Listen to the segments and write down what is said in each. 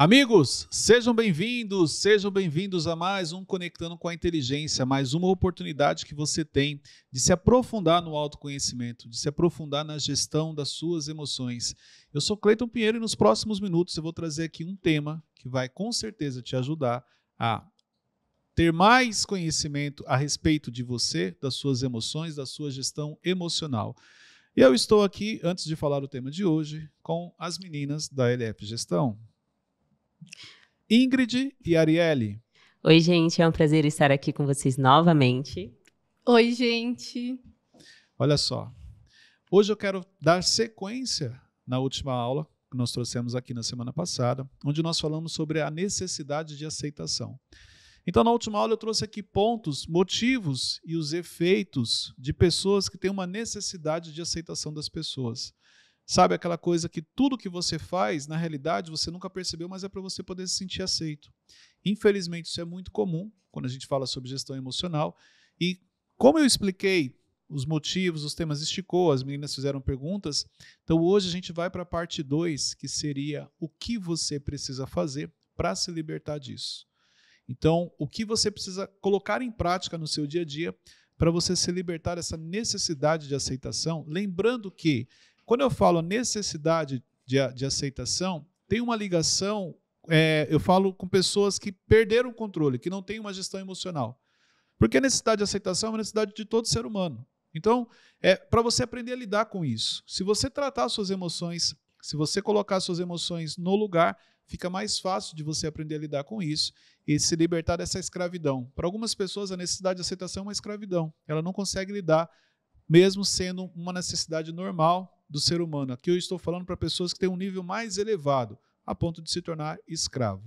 Amigos, sejam bem-vindos, sejam bem-vindos a mais um Conectando com a Inteligência, mais uma oportunidade que você tem de se aprofundar no autoconhecimento, de se aprofundar na gestão das suas emoções. Eu sou Cleiton Pinheiro e nos próximos minutos eu vou trazer aqui um tema que vai com certeza te ajudar a ter mais conhecimento a respeito de você, das suas emoções, da sua gestão emocional. E eu estou aqui, antes de falar o tema de hoje, com as meninas da LF Gestão. Ingrid e Arielle. Oi, gente, é um prazer estar aqui com vocês novamente. Oi, gente. Olha só. Hoje eu quero dar sequência na última aula que nós trouxemos aqui na semana passada, onde nós falamos sobre a necessidade de aceitação. Então, na última aula, eu trouxe aqui pontos, motivos e os efeitos de pessoas que têm uma necessidade de aceitação das pessoas. Sabe aquela coisa que tudo que você faz, na realidade, você nunca percebeu, mas é para você poder se sentir aceito. Infelizmente, isso é muito comum quando a gente fala sobre gestão emocional. E como eu expliquei os motivos, os temas esticou, as meninas fizeram perguntas. Então hoje a gente vai para a parte 2, que seria o que você precisa fazer para se libertar disso. Então, o que você precisa colocar em prática no seu dia a dia para você se libertar dessa necessidade de aceitação, lembrando que quando eu falo necessidade de, de aceitação, tem uma ligação, é, eu falo com pessoas que perderam o controle, que não têm uma gestão emocional. Porque a necessidade de aceitação é uma necessidade de todo ser humano. Então, é para você aprender a lidar com isso. Se você tratar suas emoções, se você colocar suas emoções no lugar, fica mais fácil de você aprender a lidar com isso e se libertar dessa escravidão. Para algumas pessoas, a necessidade de aceitação é uma escravidão. Ela não consegue lidar, mesmo sendo uma necessidade normal do ser humano. Aqui eu estou falando para pessoas que têm um nível mais elevado, a ponto de se tornar escravo.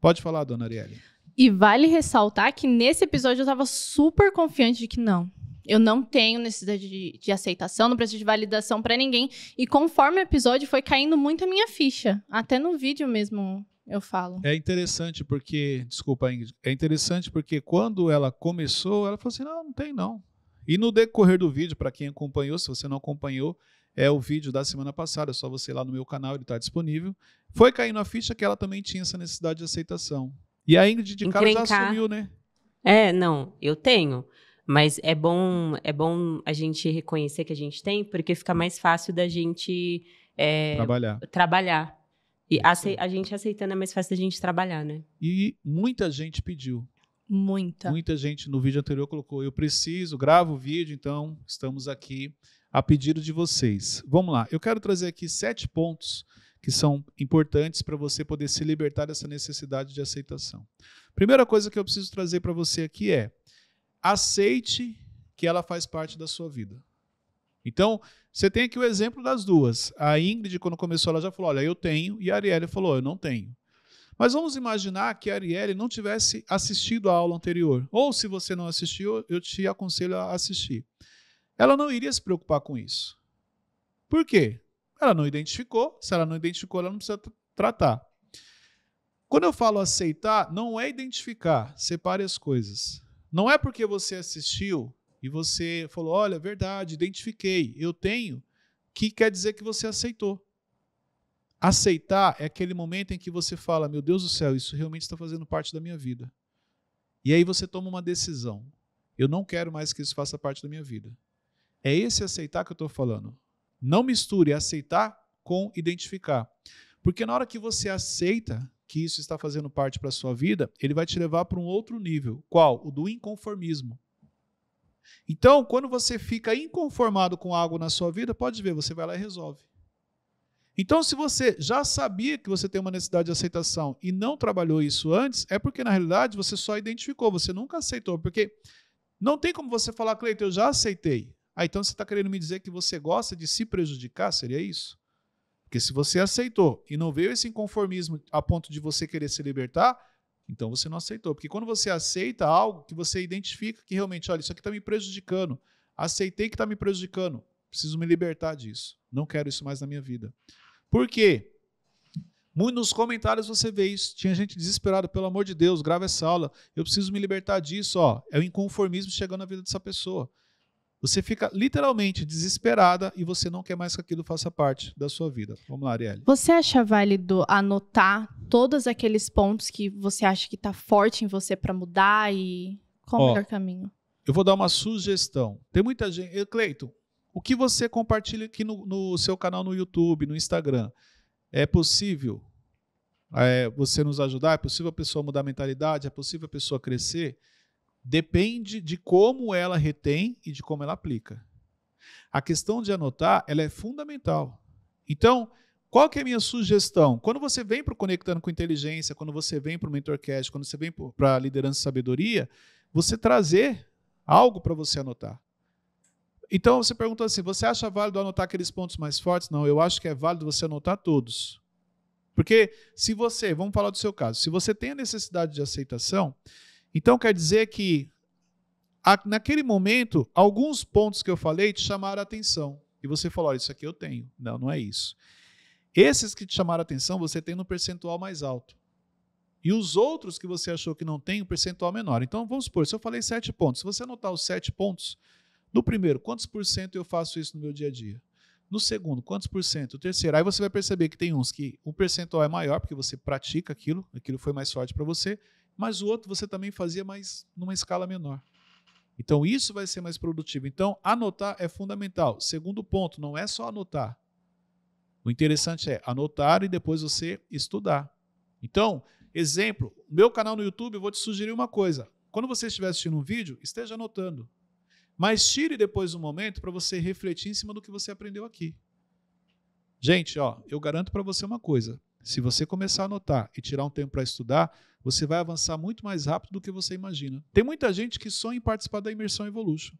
Pode falar, dona Arielle. E vale ressaltar que nesse episódio eu estava super confiante de que não. Eu não tenho necessidade de, de aceitação, não preciso de validação para ninguém. E conforme o episódio foi caindo muito a minha ficha. Até no vídeo mesmo eu falo. É interessante porque, desculpa, Ingrid, é interessante porque quando ela começou, ela falou assim: não, não tem não. E no decorrer do vídeo, para quem acompanhou, se você não acompanhou, é o vídeo da semana passada, é só você ir lá no meu canal, ele está disponível. Foi caindo a ficha que ela também tinha essa necessidade de aceitação. E a Ingrid de Carlos já assumiu, né? É, não, eu tenho. Mas é bom, é bom a gente reconhecer que a gente tem, porque fica mais fácil da gente é, trabalhar. trabalhar. E acei, a gente aceitando é mais fácil da gente trabalhar, né? E muita gente pediu. Muita. Muita gente no vídeo anterior colocou: eu preciso, gravo o vídeo, então estamos aqui a pedido de vocês. Vamos lá, eu quero trazer aqui sete pontos que são importantes para você poder se libertar dessa necessidade de aceitação. Primeira coisa que eu preciso trazer para você aqui é: aceite que ela faz parte da sua vida. Então, você tem aqui o exemplo das duas. A Ingrid, quando começou, ela já falou: Olha, eu tenho, e a Arielle falou: Eu não tenho. Mas vamos imaginar que a Arielle não tivesse assistido à aula anterior. Ou se você não assistiu, eu te aconselho a assistir ela não iria se preocupar com isso. Por quê? Ela não identificou. Se ela não identificou, ela não precisa tratar. Quando eu falo aceitar, não é identificar, separe as coisas. Não é porque você assistiu e você falou: olha, é verdade, identifiquei, eu tenho, que quer dizer que você aceitou. Aceitar é aquele momento em que você fala: meu Deus do céu, isso realmente está fazendo parte da minha vida. E aí você toma uma decisão. Eu não quero mais que isso faça parte da minha vida. É esse aceitar que eu estou falando. Não misture é aceitar com identificar. Porque na hora que você aceita que isso está fazendo parte para a sua vida, ele vai te levar para um outro nível. Qual? O do inconformismo. Então, quando você fica inconformado com algo na sua vida, pode ver, você vai lá e resolve. Então, se você já sabia que você tem uma necessidade de aceitação e não trabalhou isso antes, é porque na realidade você só identificou, você nunca aceitou. Porque não tem como você falar, Cleiton, eu já aceitei. Ah, então você está querendo me dizer que você gosta de se prejudicar? Seria isso? Porque se você aceitou e não veio esse inconformismo a ponto de você querer se libertar, então você não aceitou. Porque quando você aceita algo que você identifica que realmente, olha, isso aqui está me prejudicando, aceitei que está me prejudicando, preciso me libertar disso, não quero isso mais na minha vida. Por quê? Nos comentários você vê isso. Tinha gente desesperada, pelo amor de Deus, grava essa aula, eu preciso me libertar disso. Ó, é o inconformismo chegando na vida dessa pessoa. Você fica literalmente desesperada e você não quer mais que aquilo faça parte da sua vida. Vamos lá, Arielle. Você acha válido anotar todos aqueles pontos que você acha que está forte em você para mudar e qual o melhor caminho? Eu vou dar uma sugestão. Tem muita gente. Eh, Cleiton, o que você compartilha aqui no, no, seu canal no YouTube, no Instagram, é possível é, você nos ajudar? É possível a pessoa mudar a mentalidade? É possível a pessoa crescer? depende de como ela retém e de como ela aplica. A questão de anotar, ela é fundamental. Então, qual que é a minha sugestão? Quando você vem para o Conectando com Inteligência, quando você vem para o Mentorcast, quando você vem para a Liderança e Sabedoria, você trazer algo para você anotar. Então, você perguntou assim, você acha válido anotar aqueles pontos mais fortes? Não, eu acho que é válido você anotar todos. Porque se você, vamos falar do seu caso, se você tem a necessidade de aceitação, então quer dizer que naquele momento, alguns pontos que eu falei te chamaram a atenção. E você falou: olha, isso aqui eu tenho. Não, não é isso. Esses que te chamaram a atenção, você tem no percentual mais alto. E os outros que você achou que não tem, o um percentual menor. Então, vamos supor, se eu falei sete pontos, se você anotar os sete pontos, no primeiro, quantos por cento eu faço isso no meu dia a dia? No segundo, quantos por cento? O terceiro, aí você vai perceber que tem uns que o um percentual é maior, porque você pratica aquilo, aquilo foi mais forte para você, mas o outro você também fazia, mas numa escala menor. Então, isso vai ser mais produtivo. Então, anotar é fundamental. Segundo ponto, não é só anotar. O interessante é anotar e depois você estudar. Então, exemplo, meu canal no YouTube, eu vou te sugerir uma coisa. Quando você estiver assistindo um vídeo, esteja anotando. Mas tire depois um momento para você refletir em cima do que você aprendeu aqui. Gente, ó, eu garanto para você uma coisa. Se você começar a anotar e tirar um tempo para estudar, você vai avançar muito mais rápido do que você imagina. Tem muita gente que sonha em participar da imersão Evolution.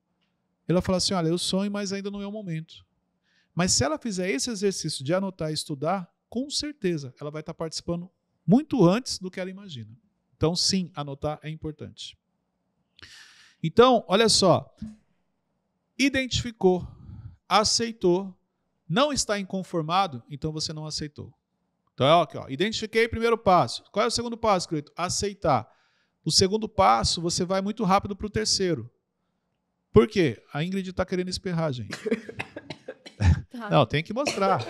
Ela fala assim: olha, eu sonho, mas ainda não é o momento. Mas se ela fizer esse exercício de anotar e estudar, com certeza ela vai estar participando muito antes do que ela imagina. Então, sim, anotar é importante. Então, olha só. Identificou, aceitou, não está inconformado, então você não aceitou. Então, é, aqui, ó, identifiquei o primeiro passo. Qual é o segundo passo, Cleiton? Aceitar. O segundo passo, você vai muito rápido para o terceiro. Por quê? A Ingrid está querendo espirrar, gente. Tá. Não, tem que mostrar.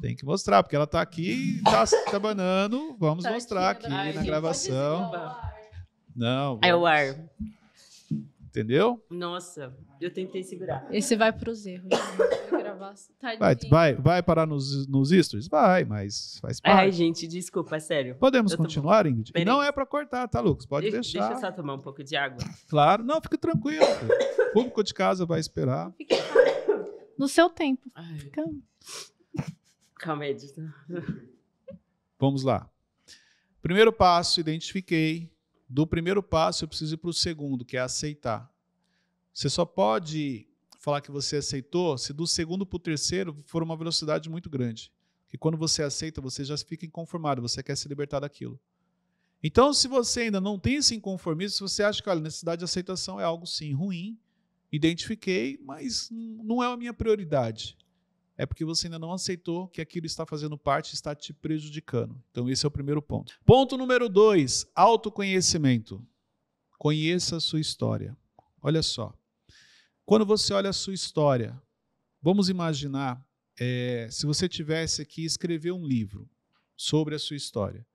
Tem que mostrar, porque ela está aqui, está trabalhando. Vamos tá mostrar aqui né? na gravação. Não. É o ar. Entendeu? Nossa, eu tentei segurar. Esse vai para os erros. Né? vai, tá vai, vai parar nos, nos stories? Vai, mas faz parte. Ai, gente, desculpa, sério. Podemos eu continuar, tô... Ingrid? não é para cortar, tá, Lucas? Pode deixar. Deixa eu só tomar um pouco de água. Claro, não, fica tranquilo. o público de casa vai esperar. No seu tempo. Fica... Calma. Calma aí, Vamos lá. Primeiro passo, identifiquei do primeiro passo, eu preciso ir para o segundo, que é aceitar. Você só pode falar que você aceitou se do segundo para o terceiro for uma velocidade muito grande. Que quando você aceita, você já fica inconformado, você quer se libertar daquilo. Então, se você ainda não tem esse inconformismo, se você acha que olha, necessidade de aceitação é algo sim ruim, identifiquei, mas não é a minha prioridade é porque você ainda não aceitou que aquilo está fazendo parte, e está te prejudicando. Então, esse é o primeiro ponto. Ponto número dois: autoconhecimento. Conheça a sua história. Olha só. Quando você olha a sua história, vamos imaginar é, se você tivesse aqui escrever um livro sobre a sua história.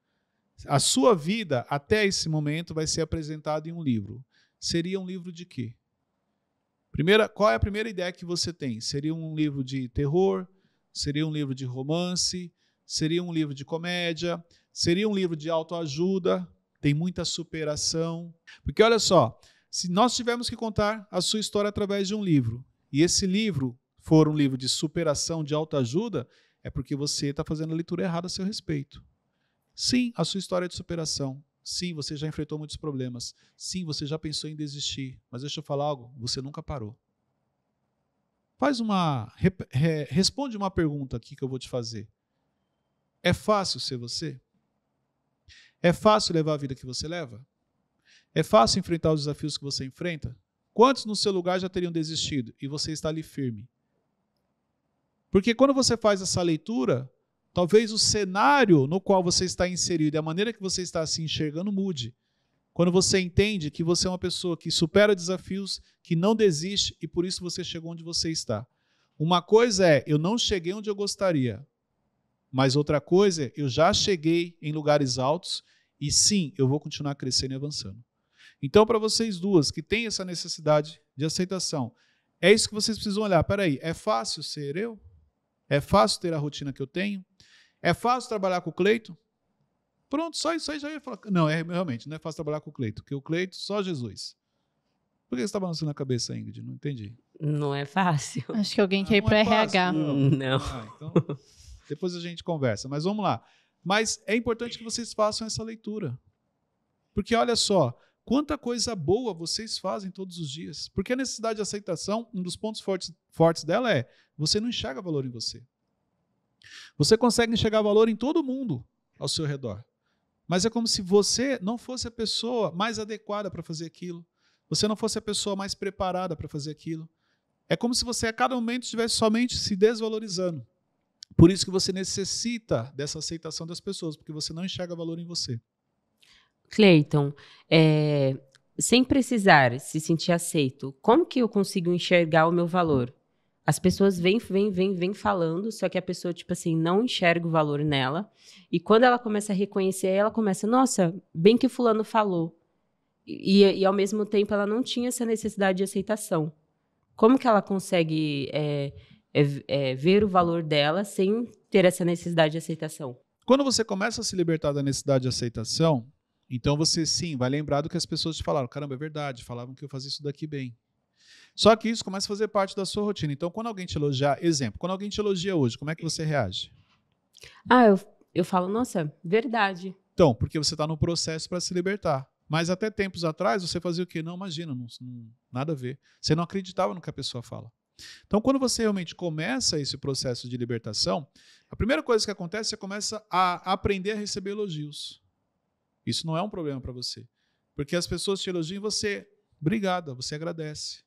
A sua vida até esse momento vai ser apresentada em um livro. Seria um livro de quê? Primeira, qual é a primeira ideia que você tem? Seria um livro de terror? Seria um livro de romance? Seria um livro de comédia? Seria um livro de autoajuda? Tem muita superação? Porque olha só, se nós tivermos que contar a sua história através de um livro, e esse livro for um livro de superação, de autoajuda, é porque você está fazendo a leitura errada a seu respeito. Sim, a sua história é de superação. Sim, você já enfrentou muitos problemas. Sim, você já pensou em desistir. Mas deixa eu falar algo: você nunca parou. Faz uma. re, responde uma pergunta aqui que eu vou te fazer. É fácil ser você? É fácil levar a vida que você leva? É fácil enfrentar os desafios que você enfrenta? Quantos no seu lugar já teriam desistido e você está ali firme? Porque quando você faz essa leitura, Talvez o cenário no qual você está inserido e a maneira que você está se enxergando mude. Quando você entende que você é uma pessoa que supera desafios, que não desiste e por isso você chegou onde você está. Uma coisa é, eu não cheguei onde eu gostaria. Mas outra coisa é, eu já cheguei em lugares altos e sim, eu vou continuar crescendo e avançando. Então, para vocês duas que têm essa necessidade de aceitação, é isso que vocês precisam olhar. Peraí, é fácil ser eu? É fácil ter a rotina que eu tenho? É fácil trabalhar com o Cleito? Pronto, só isso aí já ia falar. Não, é, realmente, não é fácil trabalhar com o Cleito, porque o Cleito, só Jesus. Por que você está balançando a cabeça, Ingrid? Não entendi. Não é fácil. Acho que alguém ah, quer ir para é RH. não. Hum, não. Ah, então, depois a gente conversa, mas vamos lá. Mas é importante que vocês façam essa leitura. Porque olha só, quanta coisa boa vocês fazem todos os dias. Porque a necessidade de aceitação, um dos pontos fortes, fortes dela é você não enxerga valor em você. Você consegue enxergar valor em todo mundo ao seu redor. Mas é como se você não fosse a pessoa mais adequada para fazer aquilo. Você não fosse a pessoa mais preparada para fazer aquilo. É como se você a cada momento estivesse somente se desvalorizando. Por isso que você necessita dessa aceitação das pessoas, porque você não enxerga valor em você. Cleiton, é, sem precisar se sentir aceito, como que eu consigo enxergar o meu valor? as pessoas vêm, vêm, vêm, vêm falando, só que a pessoa, tipo assim, não enxerga o valor nela. E quando ela começa a reconhecer, ela começa, nossa, bem que fulano falou. E, e ao mesmo tempo ela não tinha essa necessidade de aceitação. Como que ela consegue é, é, é, ver o valor dela sem ter essa necessidade de aceitação? Quando você começa a se libertar da necessidade de aceitação, então você sim vai lembrar do que as pessoas te falaram. Caramba, é verdade, falavam que eu fazia isso daqui bem. Só que isso começa a fazer parte da sua rotina. Então, quando alguém te elogiar, exemplo, quando alguém te elogia hoje, como é que você reage? Ah, eu, eu falo, nossa, verdade. Então, porque você está no processo para se libertar. Mas até tempos atrás, você fazia o quê? Não, imagina, não, não, nada a ver. Você não acreditava no que a pessoa fala. Então, quando você realmente começa esse processo de libertação, a primeira coisa que acontece, é você começa a aprender a receber elogios. Isso não é um problema para você. Porque as pessoas te elogiam e você, obrigada, você agradece.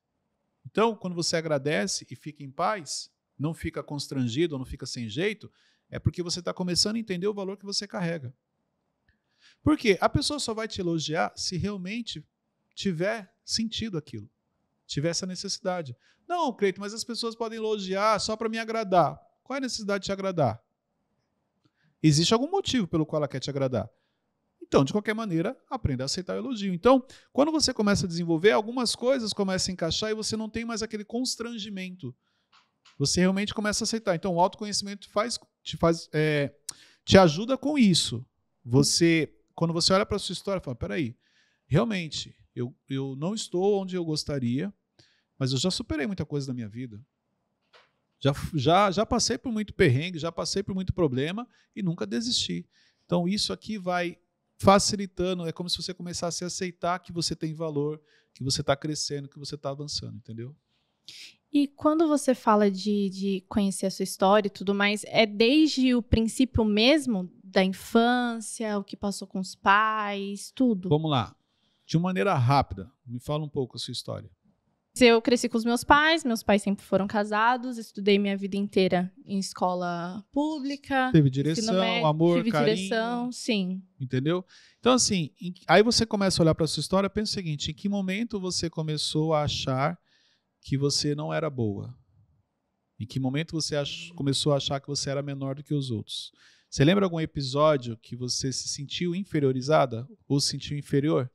Então, quando você agradece e fica em paz, não fica constrangido, não fica sem jeito, é porque você está começando a entender o valor que você carrega. Porque a pessoa só vai te elogiar se realmente tiver sentido aquilo, tiver essa necessidade. Não, Cleito, mas as pessoas podem elogiar só para me agradar. Qual é a necessidade de te agradar? Existe algum motivo pelo qual ela quer te agradar. Então, de qualquer maneira, aprenda a aceitar o elogio. Então, quando você começa a desenvolver, algumas coisas começam a encaixar e você não tem mais aquele constrangimento. Você realmente começa a aceitar. Então, o autoconhecimento faz, te, faz, é, te ajuda com isso. Você, quando você olha para a sua história, fala: peraí, realmente, eu, eu não estou onde eu gostaria, mas eu já superei muita coisa da minha vida. Já, já, já passei por muito perrengue, já passei por muito problema e nunca desisti. Então, isso aqui vai facilitando, é como se você começasse a aceitar que você tem valor, que você está crescendo, que você está avançando, entendeu? E quando você fala de, de conhecer a sua história e tudo mais, é desde o princípio mesmo da infância, o que passou com os pais, tudo? Vamos lá. De maneira rápida, me fala um pouco a sua história. Eu cresci com os meus pais, meus pais sempre foram casados, estudei minha vida inteira em escola pública. Teve direção, médio, amor, tive carinho. direção, sim. Entendeu? Então, assim, aí você começa a olhar para sua história, pensa o seguinte: em que momento você começou a achar que você não era boa? Em que momento você ach, começou a achar que você era menor do que os outros? Você lembra algum episódio que você se sentiu inferiorizada ou se sentiu inferior?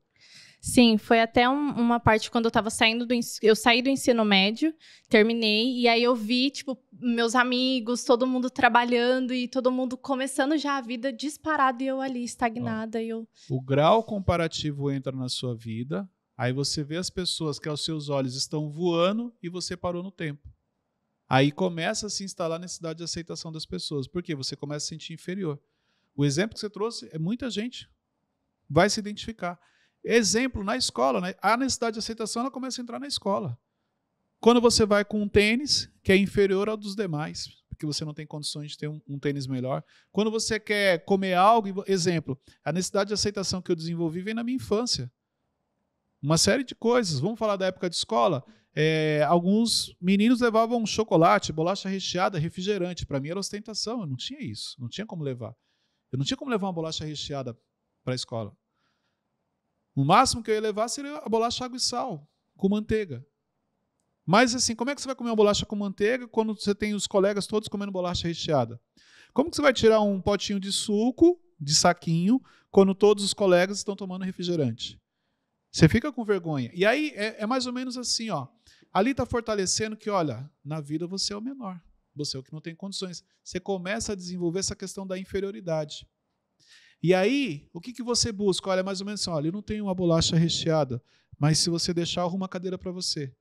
Sim, foi até um, uma parte quando eu tava saindo do eu saí do ensino médio, terminei e aí eu vi tipo meus amigos, todo mundo trabalhando e todo mundo começando já a vida disparado e eu ali estagnada, e eu O grau comparativo entra na sua vida, aí você vê as pessoas que aos seus olhos estão voando e você parou no tempo. Aí começa a se instalar a necessidade de aceitação das pessoas, porque você começa a se sentir inferior. O exemplo que você trouxe é muita gente vai se identificar. Exemplo, na escola, né? a necessidade de aceitação ela começa a entrar na escola. Quando você vai com um tênis que é inferior ao dos demais, porque você não tem condições de ter um, um tênis melhor. Quando você quer comer algo, exemplo, a necessidade de aceitação que eu desenvolvi vem na minha infância. Uma série de coisas. Vamos falar da época de escola? É, alguns meninos levavam chocolate, bolacha recheada, refrigerante. Para mim era ostentação, eu não tinha isso, não tinha como levar. Eu não tinha como levar uma bolacha recheada para a escola. O máximo que eu ia levar seria a bolacha água e sal, com manteiga. Mas assim, como é que você vai comer uma bolacha com manteiga quando você tem os colegas todos comendo bolacha recheada? Como que você vai tirar um potinho de suco, de saquinho, quando todos os colegas estão tomando refrigerante? Você fica com vergonha. E aí é, é mais ou menos assim, ó. Ali está fortalecendo que, olha, na vida você é o menor, você é o que não tem condições. Você começa a desenvolver essa questão da inferioridade. E aí, o que, que você busca? Olha, mais ou menos assim, olha, eu não tenho uma bolacha recheada, mas se você deixar, eu arrumo a cadeira para você.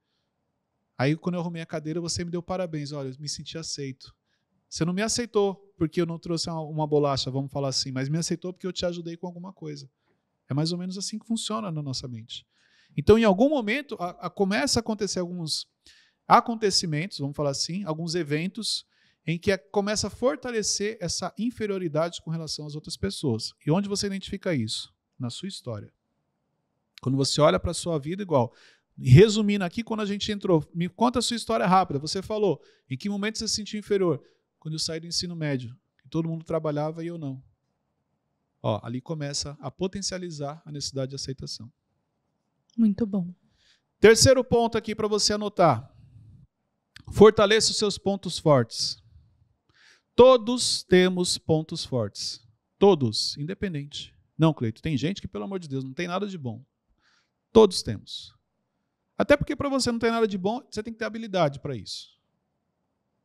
Aí, quando eu arrumei a cadeira, você me deu parabéns. Olha, eu me senti aceito. Você não me aceitou porque eu não trouxe uma, uma bolacha, vamos falar assim, mas me aceitou porque eu te ajudei com alguma coisa. É mais ou menos assim que funciona na nossa mente. Então, em algum momento, a, a, começa a acontecer alguns acontecimentos, vamos falar assim, alguns eventos em que é, começa a fortalecer essa inferioridade com relação às outras pessoas. E onde você identifica isso? Na sua história. Quando você olha para a sua vida, igual. Resumindo aqui, quando a gente entrou, me conta a sua história rápida. Você falou, em que momento você se sentiu inferior? Quando eu saí do ensino médio, que todo mundo trabalhava e eu não. Ó, ali começa a potencializar a necessidade de aceitação. Muito bom. Terceiro ponto aqui para você anotar. Fortaleça os seus pontos fortes. Todos temos pontos fortes. Todos, independente. Não, Cleito, tem gente que, pelo amor de Deus, não tem nada de bom. Todos temos. Até porque para você não ter nada de bom, você tem que ter habilidade para isso.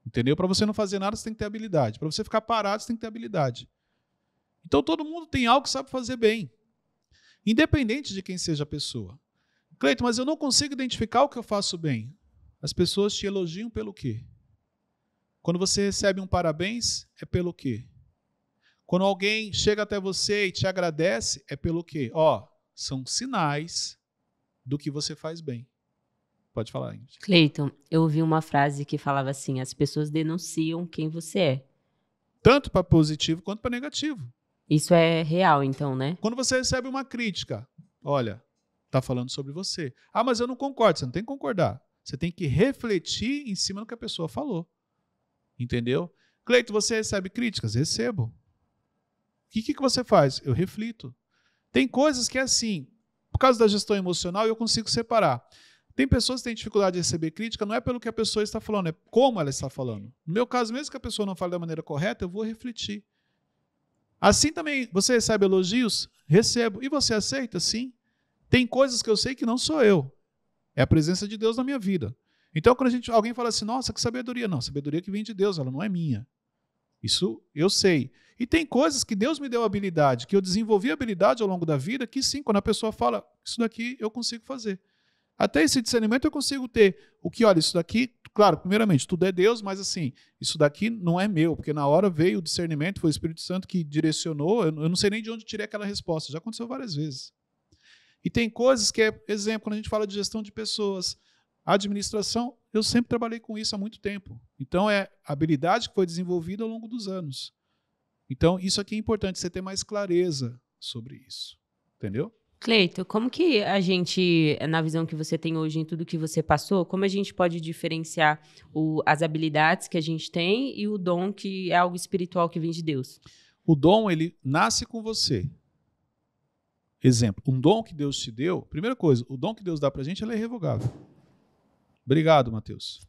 Entendeu? Para você não fazer nada, você tem que ter habilidade. Para você ficar parado, você tem que ter habilidade. Então todo mundo tem algo que sabe fazer bem. Independente de quem seja a pessoa. Cleiton, mas eu não consigo identificar o que eu faço bem. As pessoas te elogiam pelo quê? Quando você recebe um parabéns, é pelo quê? Quando alguém chega até você e te agradece, é pelo quê? Ó, são sinais do que você faz bem. Pode falar, Ingrid. Cleiton, eu ouvi uma frase que falava assim: as pessoas denunciam quem você é. Tanto para positivo quanto para negativo. Isso é real, então, né? Quando você recebe uma crítica, olha, tá falando sobre você. Ah, mas eu não concordo. Você não tem que concordar. Você tem que refletir em cima do que a pessoa falou. Entendeu? Cleito, você recebe críticas? Recebo. O que, que você faz? Eu reflito. Tem coisas que é assim, por causa da gestão emocional, eu consigo separar. Tem pessoas que têm dificuldade de receber crítica, não é pelo que a pessoa está falando, é como ela está falando. No meu caso, mesmo que a pessoa não fale da maneira correta, eu vou refletir. Assim também, você recebe elogios? Recebo. E você aceita? Sim. Tem coisas que eu sei que não sou eu. É a presença de Deus na minha vida. Então, quando a gente, alguém fala assim, nossa, que sabedoria. Não, sabedoria que vem de Deus, ela não é minha. Isso eu sei. E tem coisas que Deus me deu habilidade, que eu desenvolvi habilidade ao longo da vida, que sim, quando a pessoa fala, isso daqui eu consigo fazer. Até esse discernimento eu consigo ter. O que, olha, isso daqui, claro, primeiramente, tudo é Deus, mas assim, isso daqui não é meu, porque na hora veio o discernimento, foi o Espírito Santo que direcionou, eu não sei nem de onde tirei aquela resposta, já aconteceu várias vezes. E tem coisas que é, exemplo, quando a gente fala de gestão de pessoas, a administração, eu sempre trabalhei com isso há muito tempo. Então, é habilidade que foi desenvolvida ao longo dos anos. Então, isso aqui é importante, você ter mais clareza sobre isso. Entendeu? Cleito, como que a gente, na visão que você tem hoje em tudo que você passou, como a gente pode diferenciar o, as habilidades que a gente tem e o dom que é algo espiritual que vem de Deus? O dom, ele nasce com você. Exemplo, um dom que Deus te deu, primeira coisa, o dom que Deus dá pra gente, é revogável. Obrigado, Matheus.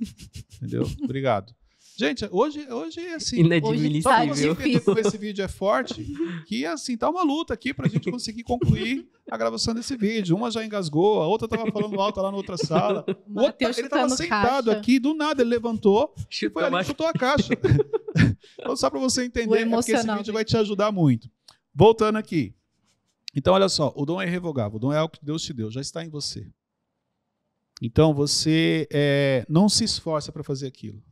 Entendeu? Obrigado. Gente, hoje, hoje assim. Inadministrável. Hoje tá, tá como esse vídeo é forte, que assim, tá uma luta aqui pra gente conseguir concluir a gravação desse vídeo. Uma já engasgou, a outra tava falando alto lá na outra sala. O outro, ele tava sentado caixa. aqui, do nada ele levantou Chuta e foi ali, chutou a caixa. então, só pra você entender, é porque esse vídeo vai te ajudar muito. Voltando aqui. Então, olha só, o dom é irrevogável, o dom é algo que Deus te deu, já está em você. Então você é, não se esforça para fazer aquilo.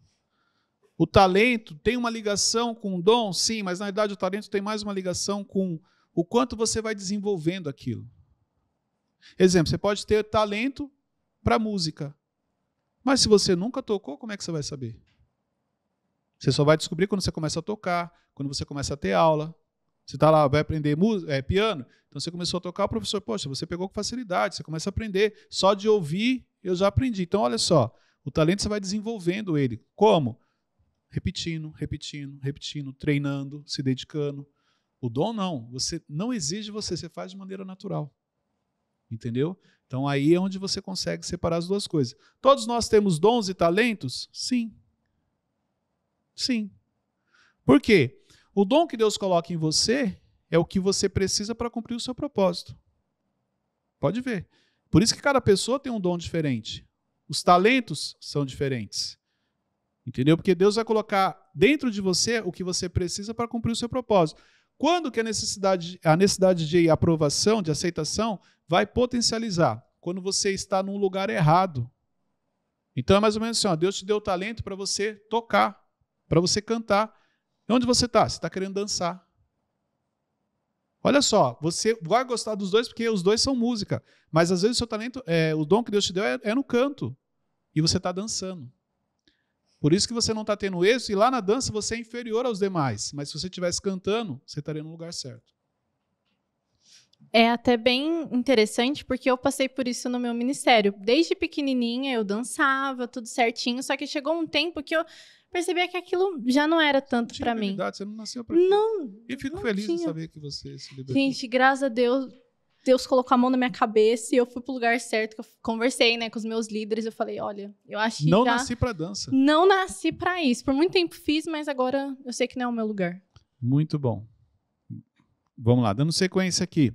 O talento tem uma ligação com o dom, sim, mas na verdade o talento tem mais uma ligação com o quanto você vai desenvolvendo aquilo. Exemplo, você pode ter talento para música, mas se você nunca tocou, como é que você vai saber? Você só vai descobrir quando você começa a tocar, quando você começa a ter aula. Você está lá, vai aprender é, piano, então você começou a tocar, o professor, poxa, você pegou com facilidade, você começa a aprender. Só de ouvir eu já aprendi. Então, olha só, o talento você vai desenvolvendo ele. Como? Repetindo, repetindo, repetindo, treinando, se dedicando. O dom não, você não exige você, você faz de maneira natural. Entendeu? Então aí é onde você consegue separar as duas coisas. Todos nós temos dons e talentos? Sim. Sim. Por quê? O dom que Deus coloca em você é o que você precisa para cumprir o seu propósito. Pode ver. Por isso que cada pessoa tem um dom diferente. Os talentos são diferentes. Entendeu? Porque Deus vai colocar dentro de você o que você precisa para cumprir o seu propósito. Quando que a necessidade, a necessidade de aprovação, de aceitação, vai potencializar? Quando você está num lugar errado. Então é mais ou menos assim: ó, Deus te deu talento para você tocar, para você cantar. E onde você está? Você está querendo dançar. Olha só, você vai gostar dos dois porque os dois são música, mas às vezes o seu talento, é, o dom que Deus te deu é, é no canto e você está dançando. Por isso que você não está tendo êxito e lá na dança você é inferior aos demais, mas se você estivesse cantando, você estaria no lugar certo. É até bem interessante porque eu passei por isso no meu ministério. Desde pequenininha eu dançava, tudo certinho, só que chegou um tempo que eu percebia que aquilo já não era tanto para mim. Você não nasceu pra Não. E fico não feliz tinha. de saber que você se libertou. Gente, graças a Deus, Deus colocou a mão na minha cabeça e eu fui pro lugar certo, eu conversei, né, com os meus líderes, eu falei, olha, eu acho que Não já... nasci para dança. Não nasci para isso. Por muito tempo fiz, mas agora eu sei que não é o meu lugar. Muito bom. Vamos lá, dando sequência aqui.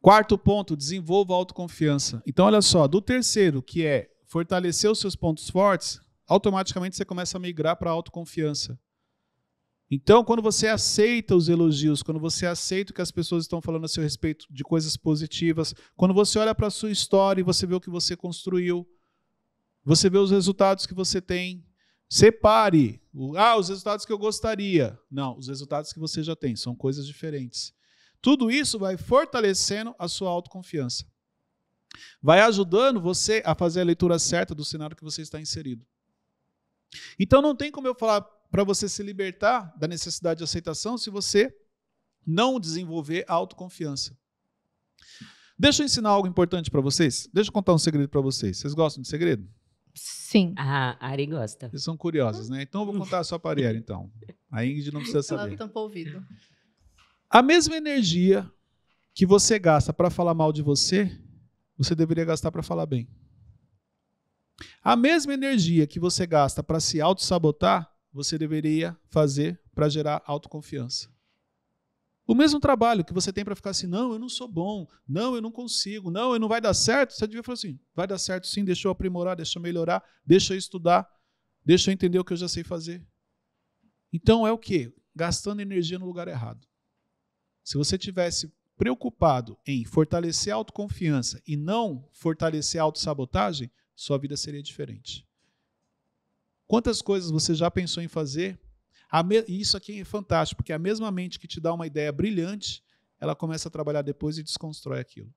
Quarto ponto, desenvolva autoconfiança. Então, olha só, do terceiro, que é fortalecer os seus pontos fortes, automaticamente você começa a migrar para a autoconfiança. Então, quando você aceita os elogios, quando você aceita o que as pessoas estão falando a seu respeito de coisas positivas, quando você olha para a sua história e você vê o que você construiu, você vê os resultados que você tem, separe. Ah, os resultados que eu gostaria. Não, os resultados que você já tem são coisas diferentes. Tudo isso vai fortalecendo a sua autoconfiança. Vai ajudando você a fazer a leitura certa do cenário que você está inserido. Então não tem como eu falar para você se libertar da necessidade de aceitação se você não desenvolver autoconfiança. Deixa eu ensinar algo importante para vocês. Deixa eu contar um segredo para vocês. Vocês gostam de segredo? Sim. Ah, a Ari gosta. Vocês são curiosas, né? Então eu vou hum. contar só para a Ariela, então. A Ingrid não precisa saber. Ela tampou o ouvido. A mesma energia que você gasta para falar mal de você, você deveria gastar para falar bem. A mesma energia que você gasta para se auto-sabotar, você deveria fazer para gerar autoconfiança. O mesmo trabalho que você tem para ficar assim, não, eu não sou bom, não, eu não consigo, não, eu não vai dar certo, você devia falar assim, vai dar certo sim, deixa eu aprimorar, deixa eu melhorar, deixa eu estudar, deixa eu entender o que eu já sei fazer. Então é o quê? Gastando energia no lugar errado. Se você tivesse preocupado em fortalecer a autoconfiança e não fortalecer a autossabotagem, sua vida seria diferente. Quantas coisas você já pensou em fazer? E isso aqui é fantástico, porque é a mesma mente que te dá uma ideia brilhante, ela começa a trabalhar depois e desconstrói aquilo.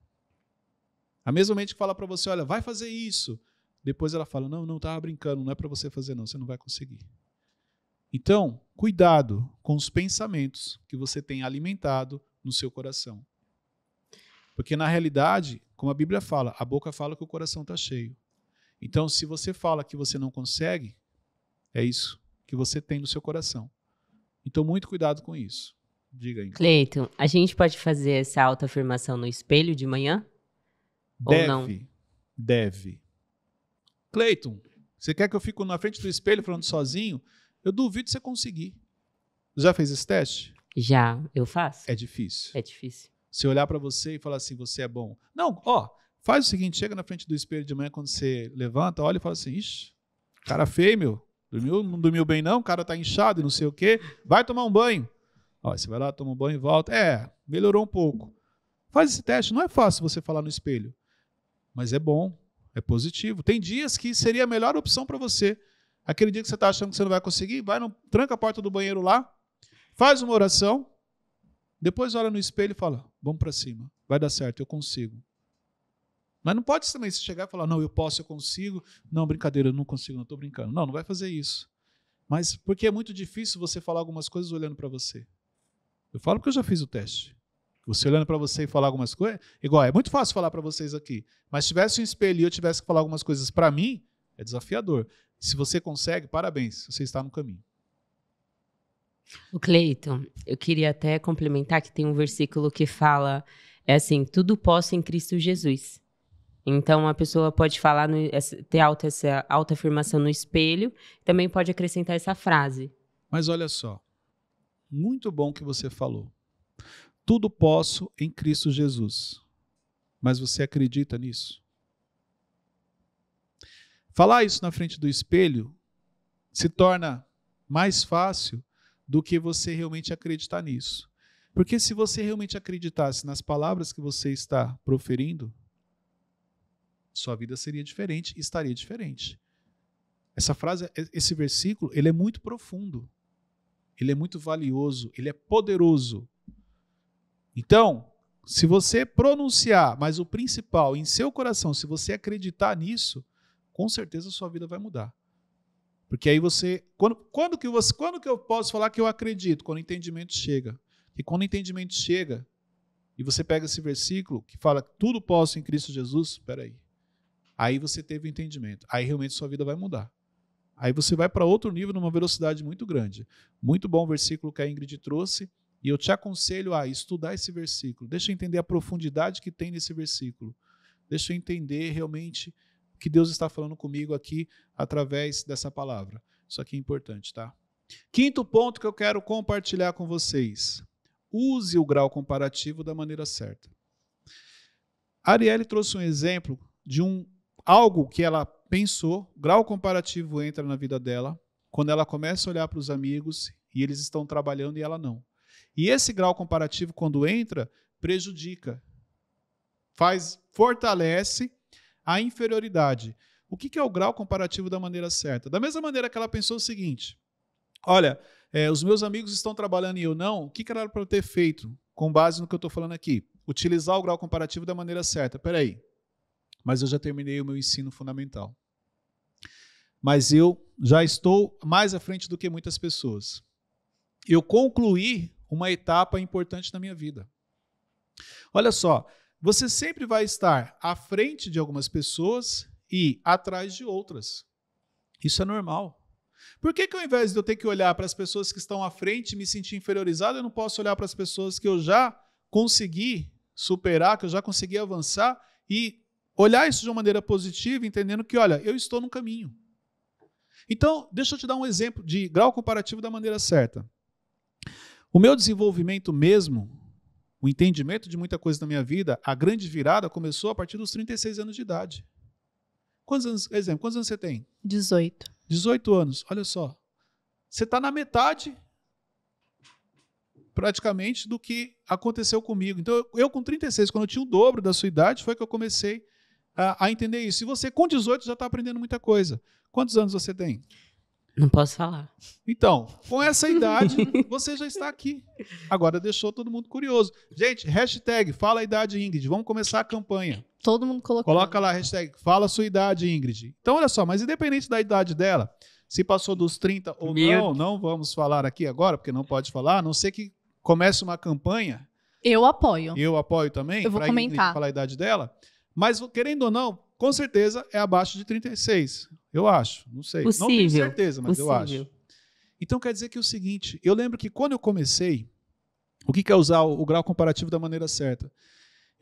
A mesma mente que fala para você, olha, vai fazer isso. Depois ela fala, não, não estava brincando, não é para você fazer não, você não vai conseguir. Então, cuidado com os pensamentos que você tem alimentado no seu coração. Porque na realidade, como a Bíblia fala, a boca fala que o coração está cheio. Então, se você fala que você não consegue, é isso que você tem no seu coração. Então, muito cuidado com isso. Diga aí. Cleiton, a gente pode fazer essa autoafirmação no espelho de manhã? Deve, Ou não? Deve. Cleiton, você quer que eu fique na frente do espelho falando sozinho? Eu duvido você conseguir. Já fez esse teste? Já, eu faço. É difícil. É difícil. Você olhar para você e falar assim, você é bom. Não, ó, Faz o seguinte, chega na frente do espelho de manhã quando você levanta, olha e fala assim, ixi, cara feio, meu. Dormiu, não dormiu bem não, o cara tá inchado e não sei o quê. Vai tomar um banho. Ó, você vai lá, toma um banho e volta. É, melhorou um pouco. Faz esse teste, não é fácil você falar no espelho, mas é bom, é positivo. Tem dias que seria a melhor opção para você. Aquele dia que você está achando que você não vai conseguir, vai, no, tranca a porta do banheiro lá, faz uma oração, depois olha no espelho e fala: vamos para cima, vai dar certo, eu consigo. Mas não pode também se chegar e falar, não, eu posso, eu consigo. Não, brincadeira, eu não consigo, não estou brincando. Não, não vai fazer isso. Mas porque é muito difícil você falar algumas coisas olhando para você. Eu falo porque eu já fiz o teste. Você olhando para você e falar algumas coisas, igual, é muito fácil falar para vocês aqui. Mas se tivesse um espelho e eu tivesse que falar algumas coisas para mim, é desafiador. Se você consegue, parabéns, você está no caminho. O Cleiton, eu queria até complementar que tem um versículo que fala, é assim, tudo posso em Cristo Jesus. Então, a pessoa pode falar, no, ter alta, essa autoafirmação no espelho, também pode acrescentar essa frase. Mas olha só, muito bom que você falou. Tudo posso em Cristo Jesus. Mas você acredita nisso? Falar isso na frente do espelho se torna mais fácil do que você realmente acreditar nisso. Porque se você realmente acreditasse nas palavras que você está proferindo, sua vida seria diferente e estaria diferente. Essa frase, esse versículo, ele é muito profundo. Ele é muito valioso, ele é poderoso. Então, se você pronunciar, mas o principal em seu coração, se você acreditar nisso, com certeza a sua vida vai mudar. Porque aí você quando, quando que você, quando que eu posso falar que eu acredito? Quando o entendimento chega. E quando o entendimento chega, e você pega esse versículo que fala tudo posso em Cristo Jesus, peraí. aí. Aí você teve o entendimento. Aí realmente sua vida vai mudar. Aí você vai para outro nível numa velocidade muito grande. Muito bom o versículo que a Ingrid trouxe. E eu te aconselho a estudar esse versículo. Deixa eu entender a profundidade que tem nesse versículo. Deixa eu entender realmente o que Deus está falando comigo aqui através dessa palavra. Isso aqui é importante, tá? Quinto ponto que eu quero compartilhar com vocês: use o grau comparativo da maneira certa. Arielle trouxe um exemplo de um algo que ela pensou, grau comparativo entra na vida dela, quando ela começa a olhar para os amigos e eles estão trabalhando e ela não. E esse grau comparativo, quando entra, prejudica, faz, fortalece a inferioridade. O que é o grau comparativo da maneira certa? Da mesma maneira que ela pensou o seguinte: olha, é, os meus amigos estão trabalhando e eu não, o que era para ter feito com base no que eu estou falando aqui? Utilizar o grau comparativo da maneira certa. Peraí, mas eu já terminei o meu ensino fundamental. Mas eu já estou mais à frente do que muitas pessoas. Eu concluí uma etapa importante na minha vida. Olha só, você sempre vai estar à frente de algumas pessoas e atrás de outras. Isso é normal. Por que, que ao invés de eu ter que olhar para as pessoas que estão à frente e me sentir inferiorizado, eu não posso olhar para as pessoas que eu já consegui superar, que eu já consegui avançar e Olhar isso de uma maneira positiva, entendendo que, olha, eu estou no caminho. Então, deixa eu te dar um exemplo de grau comparativo da maneira certa. O meu desenvolvimento mesmo, o entendimento de muita coisa na minha vida, a grande virada começou a partir dos 36 anos de idade. Quantos anos, exemplo, quantos anos você tem? 18. 18 anos, olha só. Você está na metade, praticamente, do que aconteceu comigo. Então, eu, eu com 36, quando eu tinha o dobro da sua idade, foi que eu comecei a, a entender isso. E você, com 18, já está aprendendo muita coisa. Quantos anos você tem? Não posso falar. Então, com essa idade, você já está aqui. Agora deixou todo mundo curioso. Gente, hashtag fala a idade, Ingrid. Vamos começar a campanha. Todo mundo colocou. Coloca lá, hashtag fala a sua idade, Ingrid. Então, olha só, mas independente da idade dela, se passou dos 30 ou Meu... não, não vamos falar aqui agora, porque não pode falar, a não ser que comece uma campanha. Eu apoio. Eu apoio também. Eu vou comentar. Ingrid falar a idade dela. Mas, querendo ou não, com certeza é abaixo de 36. Eu acho, não sei. Possível. Não tenho certeza, mas Possível. eu acho. Então quer dizer que é o seguinte, eu lembro que quando eu comecei, o que, é usar o, grau comparativo da maneira certa?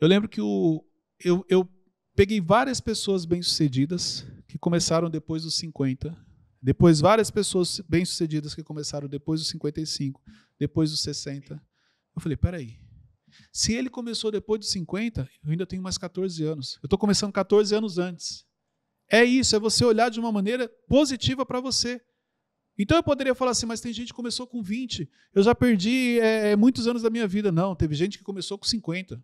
Eu lembro que o, eu, eu peguei várias pessoas bem-sucedidas que começaram depois dos 50, depois várias pessoas bem-sucedidas que começaram depois dos 55, depois dos 60. Eu falei, peraí, se ele começou depois de 50, eu ainda tenho mais 14 anos. Eu estou começando 14 anos antes. É isso, é você olhar de uma maneira positiva para você. Então eu poderia falar assim, mas tem gente que começou com 20, eu já perdi é, é, muitos anos da minha vida. Não, teve gente que começou com 50.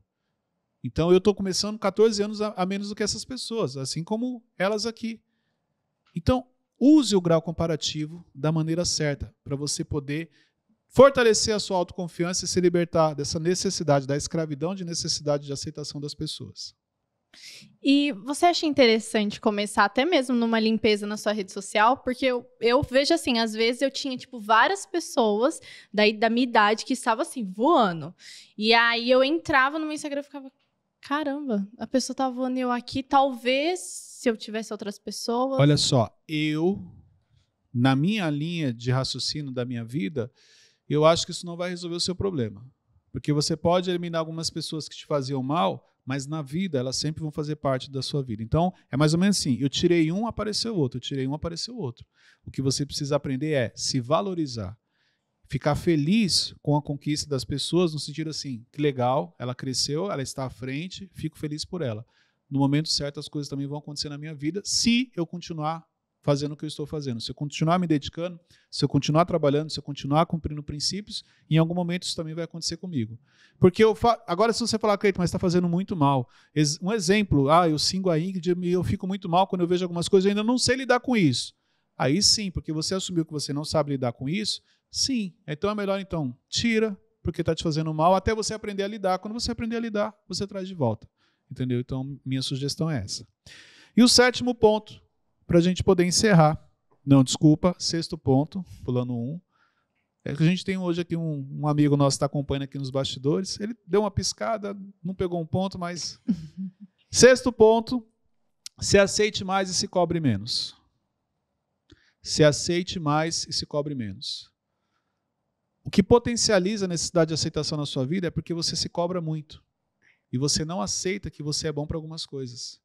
Então eu estou começando 14 anos a, a menos do que essas pessoas, assim como elas aqui. Então, use o grau comparativo da maneira certa, para você poder fortalecer a sua autoconfiança e se libertar dessa necessidade, da escravidão de necessidade de aceitação das pessoas. E você acha interessante começar até mesmo numa limpeza na sua rede social? Porque eu, eu vejo assim, às vezes eu tinha, tipo, várias pessoas daí, da minha idade que estavam assim, voando. E aí eu entrava no meu Instagram e ficava, caramba, a pessoa tá voando eu aqui. Talvez se eu tivesse outras pessoas. Olha só, eu, na minha linha de raciocínio da minha vida, eu acho que isso não vai resolver o seu problema. Porque você pode eliminar algumas pessoas que te faziam mal, mas na vida elas sempre vão fazer parte da sua vida. Então, é mais ou menos assim: eu tirei um, apareceu outro, eu tirei um, apareceu outro. O que você precisa aprender é se valorizar. Ficar feliz com a conquista das pessoas, no sentido assim, que legal, ela cresceu, ela está à frente, fico feliz por ela. No momento certo, as coisas também vão acontecer na minha vida, se eu continuar fazendo o que eu estou fazendo. Se eu continuar me dedicando, se eu continuar trabalhando, se eu continuar cumprindo princípios, em algum momento isso também vai acontecer comigo. Porque eu fa... agora se você falar, Cleiton, mas está fazendo muito mal. Um exemplo, ah, eu sigo a Ingrid e eu fico muito mal quando eu vejo algumas coisas, eu ainda não sei lidar com isso. Aí sim, porque você assumiu que você não sabe lidar com isso, sim. Então é melhor então, tira, porque está te fazendo mal, até você aprender a lidar. Quando você aprender a lidar, você traz de volta. Entendeu? Então, minha sugestão é essa. E o sétimo ponto, para a gente poder encerrar. Não, desculpa, sexto ponto, pulando um. É que a gente tem hoje aqui um, um amigo nosso que está acompanhando aqui nos bastidores. Ele deu uma piscada, não pegou um ponto, mas. sexto ponto: se aceite mais e se cobre menos. Se aceite mais e se cobre menos. O que potencializa a necessidade de aceitação na sua vida é porque você se cobra muito. E você não aceita que você é bom para algumas coisas.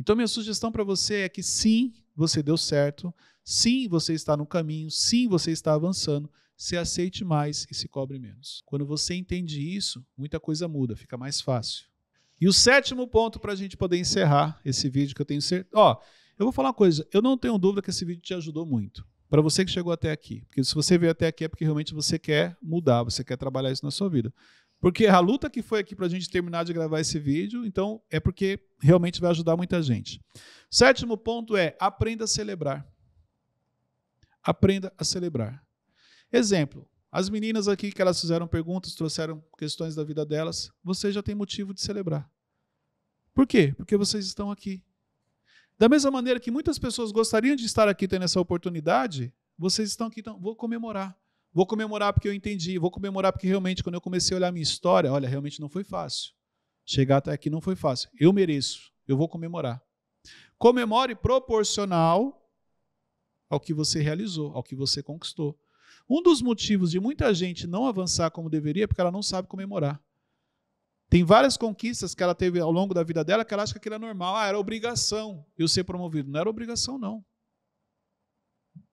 Então, minha sugestão para você é que sim, você deu certo, sim, você está no caminho, sim, você está avançando, se aceite mais e se cobre menos. Quando você entende isso, muita coisa muda, fica mais fácil. E o sétimo ponto para a gente poder encerrar esse vídeo que eu tenho certeza. Ó, eu vou falar uma coisa, eu não tenho dúvida que esse vídeo te ajudou muito. Para você que chegou até aqui, porque se você veio até aqui é porque realmente você quer mudar, você quer trabalhar isso na sua vida. Porque a luta que foi aqui para a gente terminar de gravar esse vídeo, então é porque realmente vai ajudar muita gente. Sétimo ponto é aprenda a celebrar. Aprenda a celebrar. Exemplo, as meninas aqui que elas fizeram perguntas, trouxeram questões da vida delas, você já tem motivo de celebrar. Por quê? Porque vocês estão aqui. Da mesma maneira que muitas pessoas gostariam de estar aqui tendo essa oportunidade, vocês estão aqui, então vou comemorar. Vou comemorar porque eu entendi, vou comemorar porque realmente quando eu comecei a olhar minha história, olha, realmente não foi fácil. Chegar até aqui não foi fácil. Eu mereço, eu vou comemorar. Comemore proporcional ao que você realizou, ao que você conquistou. Um dos motivos de muita gente não avançar como deveria é porque ela não sabe comemorar. Tem várias conquistas que ela teve ao longo da vida dela que ela acha que aquilo é normal. Ah, era obrigação eu ser promovido. Não era obrigação, não.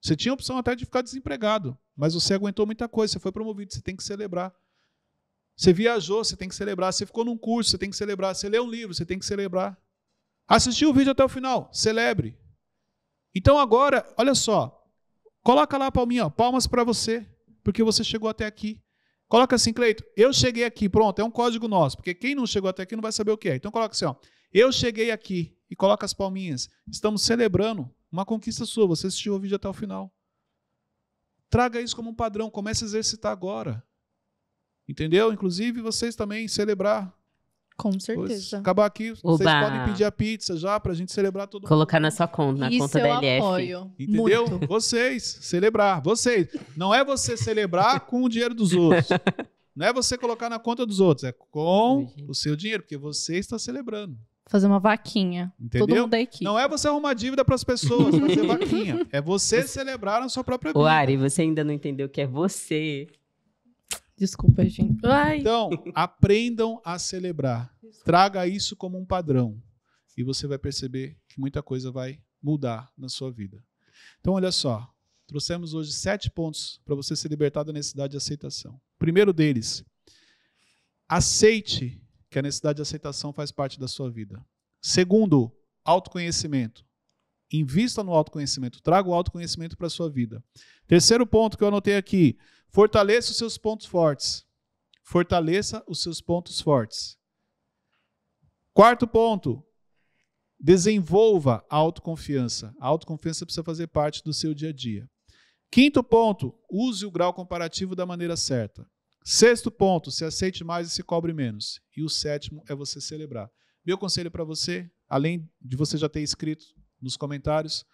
Você tinha a opção até de ficar desempregado, mas você aguentou muita coisa, você foi promovido, você tem que celebrar. Você viajou, você tem que celebrar. Você ficou num curso, você tem que celebrar. Você leu um livro, você tem que celebrar. Assistiu o vídeo até o final, celebre. Então agora, olha só, coloca lá a palminha, ó, palmas para você, porque você chegou até aqui. Coloca assim, Cleito, eu cheguei aqui, pronto, é um código nosso, porque quem não chegou até aqui não vai saber o que é. Então coloca assim, ó, eu cheguei aqui e coloca as palminhas. Estamos celebrando uma conquista sua, você assistiu o vídeo até o final. Traga isso como um padrão, comece a exercitar agora. Entendeu? Inclusive, vocês também celebrar. Com certeza. Pois, acabar aqui, Oba. vocês podem pedir a pizza já pra gente celebrar todo Colocar mundo. na sua conta, na isso conta da LF. Apoio. Entendeu? Muito. Vocês, celebrar. Vocês. Não é você celebrar com o dinheiro dos outros. Não é você colocar na conta dos outros, é com o seu dinheiro, porque você está celebrando. Fazer uma vaquinha. Entendeu? Todo mundo da equipe. Não é você arrumar dívida para as pessoas, fazer vaquinha. É você celebrar a sua própria vida. O Ari, você ainda não entendeu que é você. Desculpa, gente. Ai. Então, aprendam a celebrar. Traga isso como um padrão. E você vai perceber que muita coisa vai mudar na sua vida. Então, olha só. Trouxemos hoje sete pontos para você se libertar da necessidade de aceitação. primeiro deles, aceite que a necessidade de aceitação faz parte da sua vida. Segundo, autoconhecimento. Invista no autoconhecimento, traga o autoconhecimento para a sua vida. Terceiro ponto que eu anotei aqui: fortaleça os seus pontos fortes. Fortaleça os seus pontos fortes. Quarto ponto, desenvolva a autoconfiança. A autoconfiança precisa fazer parte do seu dia a dia. Quinto ponto, use o grau comparativo da maneira certa. Sexto ponto, se aceite mais e se cobre menos. E o sétimo é você celebrar. Meu conselho para você, além de você já ter escrito nos comentários,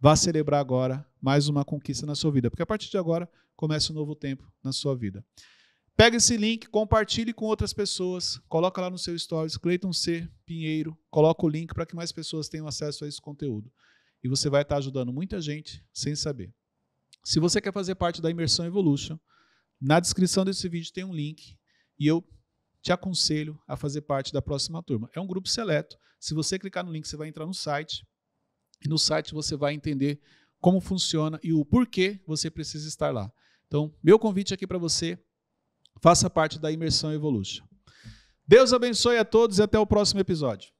vá celebrar agora mais uma conquista na sua vida, porque a partir de agora começa um novo tempo na sua vida. Pega esse link, compartilhe com outras pessoas, coloca lá no seu stories, Cleiton C. Pinheiro, coloca o link para que mais pessoas tenham acesso a esse conteúdo. E você vai estar ajudando muita gente sem saber. Se você quer fazer parte da Imersão Evolution, na descrição desse vídeo tem um link e eu te aconselho a fazer parte da próxima turma. É um grupo seleto. Se você clicar no link, você vai entrar no site e no site você vai entender como funciona e o porquê você precisa estar lá. Então, meu convite aqui para você, faça parte da imersão Evolution. Deus abençoe a todos e até o próximo episódio.